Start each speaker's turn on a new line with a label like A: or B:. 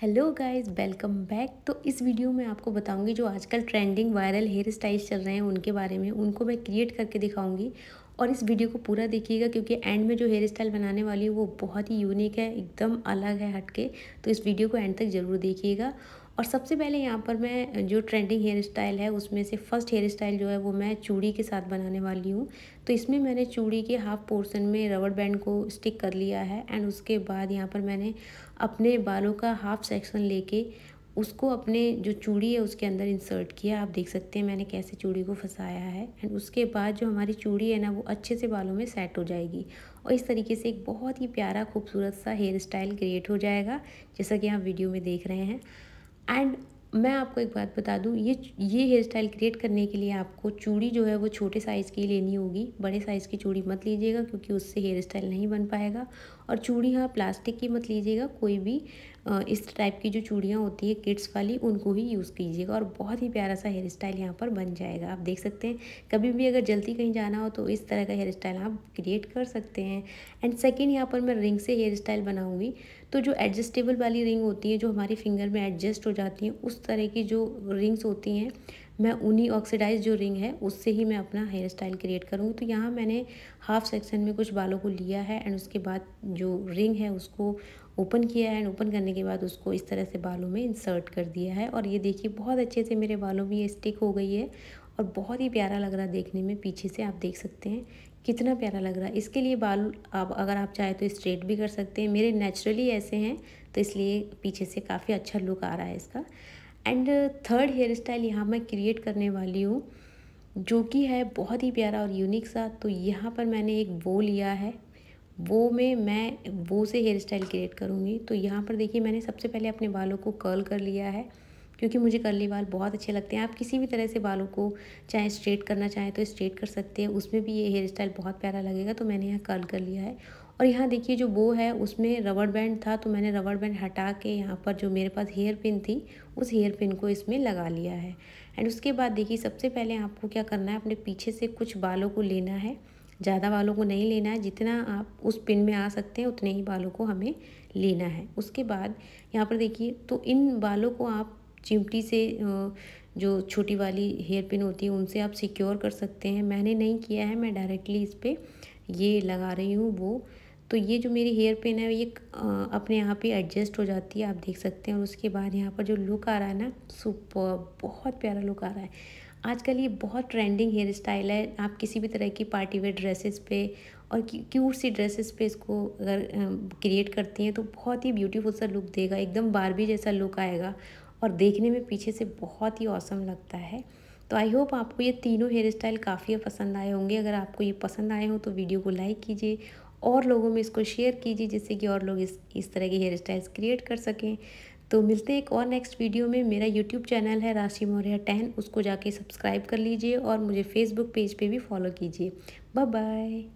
A: hello guys welcome back तो इस video में आपको बताऊंगी जो आजकल ट्रेंडिंग वायरल हेयर स्टाइल्स चल रहे हैं उनके बारे में उनको मैं क्रिएट करके दिखाऊंगी और इस वीडियो को पूरा देखिएगा क्योंकि एंड में जो हेयर स्टाइल बनाने वाली है वो बहुत ही यूनिक है एकदम अलग है हटके तो इस वीडियो को एंड तक ज़रूर देखिएगा और सबसे पहले यहाँ पर मैं जो ट्रेंडिंग हेयर स्टाइल है उसमें से फर्स्ट हेयर स्टाइल जो है वो मैं चूड़ी के साथ बनाने वाली हूँ तो इसमें मैंने चूड़ी के हाफ पोर्शन में रबड़ बैंड को स्टिक कर लिया है एंड उसके बाद यहाँ पर मैंने अपने बालों का हाफ सेक्शन लेके उसको अपने जो चूड़ी है उसके अंदर इंसर्ट किया आप देख सकते हैं मैंने कैसे चूड़ी को फंसाया है एंड उसके बाद जो हमारी चूड़ी है ना वो अच्छे से बालों में सेट हो जाएगी और इस तरीके से एक बहुत ही प्यारा खूबसूरत सा हेयर स्टाइल क्रिएट हो जाएगा जैसा कि आप वीडियो में देख रहे हैं एंड मैं आपको एक बात बता दूं ये ये हेयर स्टाइल क्रिएट करने के लिए आपको चूड़ी जो है वो छोटे साइज़ की लेनी होगी बड़े साइज़ की चूड़ी मत लीजिएगा क्योंकि उससे हेयर स्टाइल नहीं बन पाएगा और चूड़ी हाँ प्लास्टिक की मत लीजिएगा कोई भी इस टाइप की जो चूड़ियाँ होती है किड्स वाली उनको ही यूज़ कीजिएगा और बहुत ही प्यारा सा हेयर स्टाइल यहाँ पर बन जाएगा आप देख सकते हैं कभी भी अगर जल्दी कहीं जाना हो तो इस तरह का हेयर स्टाइल आप क्रिएट कर सकते हैं एंड सेकेंड यहाँ पर मैं रिंग से हेयर स्टाइल बनाऊँगी तो जो एडजस्टेबल वाली रिंग होती है जो हमारी फिंगर में एडजस्ट हो जाती हैं उस तरह की जो रिंग्स होती हैं मैं ऊनी ऑक्सीडाइज जो रिंग है उससे ही मैं अपना हेयर स्टाइल क्रिएट करूँगी तो यहाँ मैंने हाफ सेक्शन में कुछ बालों को लिया है एंड उसके बाद जो रिंग है उसको ओपन किया है एंड ओपन करने के बाद उसको इस तरह से बालों में इंसर्ट कर दिया है और ये देखिए बहुत अच्छे से मेरे बालों में ये स्टिक हो गई है और बहुत ही प्यारा लग रहा देखने में पीछे से आप देख सकते हैं कितना प्यारा लग रहा है इसके लिए बाल आप अगर आप चाहें तो स्ट्रेट भी कर सकते हैं मेरे नेचुरली ऐसे हैं तो इसलिए पीछे से काफ़ी अच्छा लुक आ रहा है इसका एंड थर्ड हेयर स्टाइल यहाँ मैं क्रिएट करने वाली हूँ जो कि है बहुत ही प्यारा और यूनिक सा तो यहाँ पर मैंने एक वो लिया है वो में मैं वो से हेयर स्टाइल क्रिएट करूँगी तो यहाँ पर देखिए मैंने सबसे पहले अपने बालों को कर्ल कर लिया है क्योंकि मुझे कर्ली बाल बहुत अच्छे लगते हैं आप किसी भी तरह से बालों को चाहे स्ट्रेट करना चाहें तो स्ट्रेट कर सकते हैं उसमें भी ये हेयर स्टाइल बहुत प्यारा लगेगा तो मैंने यहाँ कर्ल कर लिया है और यहाँ देखिए जो बो है उसमें रबड़ बैंड था तो मैंने रबड़ बैंड हटा के यहाँ पर जो मेरे पास हेयर पिन थी उस हेयर पिन को इसमें लगा लिया है एंड उसके बाद देखिए सबसे पहले आपको क्या करना है अपने पीछे से कुछ बालों को लेना है ज़्यादा बालों को नहीं लेना है जितना आप उस पिन में आ सकते हैं उतने ही बालों को हमें लेना है उसके बाद यहाँ पर देखिए तो इन बालों को आप चिमटी से जो छोटी वाली हेयर पिन होती है उनसे आप सिक्योर कर सकते हैं मैंने नहीं किया है मैं डायरेक्टली इस पर ये लगा रही हूँ वो तो ये जो मेरी हेयर पिन है ये अपने यहाँ पे एडजस्ट हो जाती है आप देख सकते हैं और उसके बाद यहाँ पर जो लुक आ रहा है ना सुपर बहुत प्यारा लुक आ रहा है आजकल ये बहुत ट्रेंडिंग हेयर स्टाइल है आप किसी भी तरह की पार्टी वेयर ड्रेसेस पे और क्यूट सी ड्रेसेस पे इसको अगर क्रिएट करती हैं तो बहुत ही ब्यूटीफुल सा लुक देगा एकदम बारबी जैसा लुक आएगा और देखने में पीछे से बहुत ही औसम लगता है तो आई होप आपको ये तीनों हेयर स्टाइल काफ़ी पसंद आए होंगे अगर आपको ये पसंद आए हों तो वीडियो को लाइक कीजिए और लोगों में इसको शेयर कीजिए जिससे कि और लोग इस इस तरह के हेयर स्टाइल्स क्रिएट कर सकें तो मिलते हैं एक और नेक्स्ट वीडियो में मेरा यूट्यूब चैनल है राशि मौर्य टेन उसको जाके सब्सक्राइब कर लीजिए और मुझे फेसबुक पेज पे भी फॉलो कीजिए बाय बाय